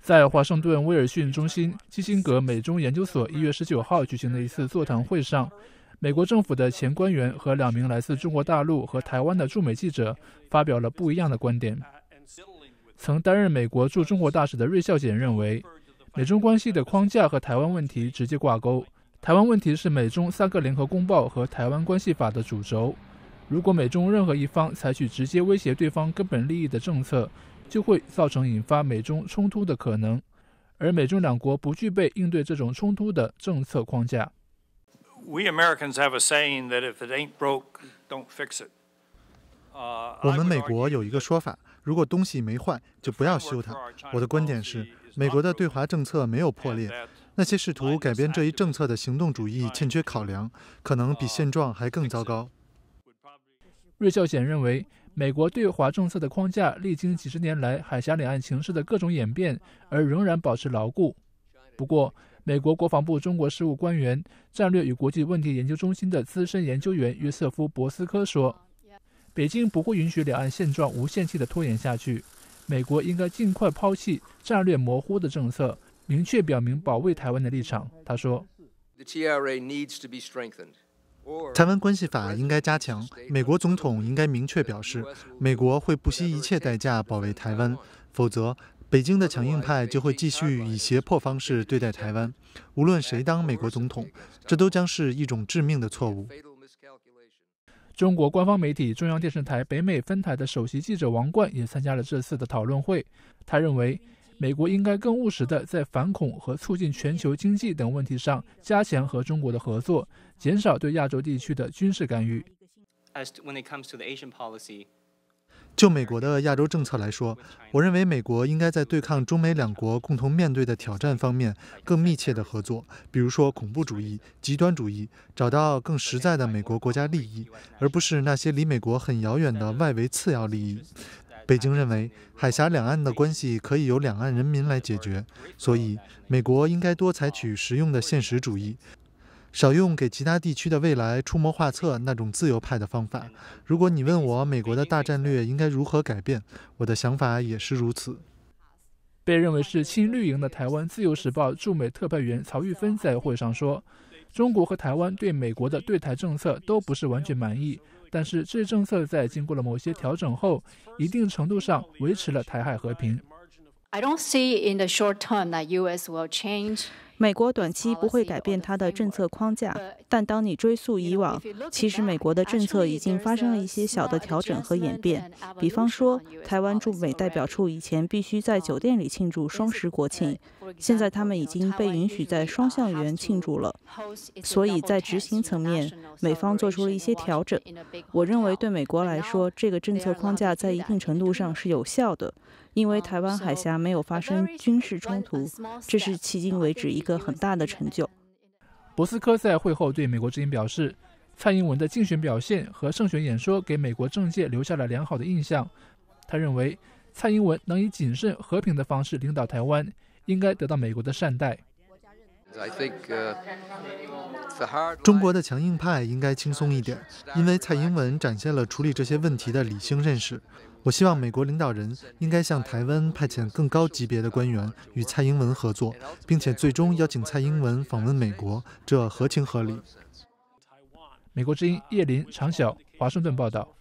在华盛顿威尔逊中心基辛格美中研究所一月十九号举行的一次座谈会上，美国政府的前官员和两名来自中国大陆和台湾的驻美记者发表了不一样的观点。曾担任美国驻中国大使的瑞孝俭认为，美中关系的框架和台湾问题直接挂钩，台湾问题是美中三个联合公报和台湾关系法的主轴。如果美中任何一方采取直接威胁对方根本利益的政策，就会造成引发美中冲突的可能，而美中两国不具备应对这种冲突的政策框架。We Americans have a saying that if it ain't broke, don't fix it. 我们美国有一个说法，如果东西没坏，就不要修它。我的观点是，美国的对华政策没有破裂，那些试图改变这一政策的行动主义欠缺考量，可能比现状还更糟糕。瑞孝显认为。美国对华政策的框架历经几十年来海峡两岸形势的各种演变，而仍然保持牢固。不过，美国国防部中国事务官员、战略与国际问题研究中心的资深研究员约瑟夫·博斯科说：“北京不会允许两岸现状无限期地拖延下去。美国应该尽快抛弃战略模糊的政策，明确表明保卫台湾的立场。”他说。台湾关系法应该加强，美国总统应该明确表示，美国会不惜一切代价保卫台湾，否则北京的强硬派就会继续以胁迫方式对待台湾。无论谁当美国总统，这都将是一种致命的错误。中国官方媒体中央电视台北美分台的首席记者王冠也参加了这次的讨论会，他认为。美国应该更务实的在反恐和促进全球经济等问题上加强和中国的合作，减少对亚洲地区的军事干预。就美国的亚洲政策来说，我认为美国应该在对抗中美两国共同面对的挑战方面更密切的合作，比如说恐怖主义、极端主义，找到更实在的美国国家利益，而不是那些离美国很遥远的外围次要利益。北京认为，海峡两岸的关系可以由两岸人民来解决，所以美国应该多采取实用的现实主义，少用给其他地区的未来出谋划策那种自由派的方法。如果你问我美国的大战略应该如何改变，我的想法也是如此。被认为是亲绿营的台湾《自由时报》驻美特派员曹玉芬在会上说：“中国和台湾对美国的对台政策都不是完全满意。”但是，这一政策在经过了某些调整后，一定程度上维持了台海和平。美国短期不会改变它的政策框架，但当你追溯以往，其实美国的政策已经发生了一些小的调整和演变。比方说，台湾驻美代表处以前必须在酒店里庆祝双十国庆。现在他们已经被允许在双向园庆祝了，所以在执行层面，美方做出了一些调整。我认为对美国来说，这个政策框架在一定程度上是有效的，因为台湾海峡没有发生军事冲突，这是迄今为止一个很大的成就。博斯科在会后对美国之音表示，蔡英文的竞选表现和胜选演说给美国政界留下了良好的印象。他认为，蔡英文能以谨慎和平的方式领导台湾。应该得到美国的善待。中国的强硬派应该轻松一点，因为蔡英文展现了处理这些问题的理性认识。我希望美国领导人应该向台湾派遣更高级别的官员与蔡英文合作，并且最终邀请蔡英文访问美国，这合情合理。美国之音叶林、常晓，华盛顿报道。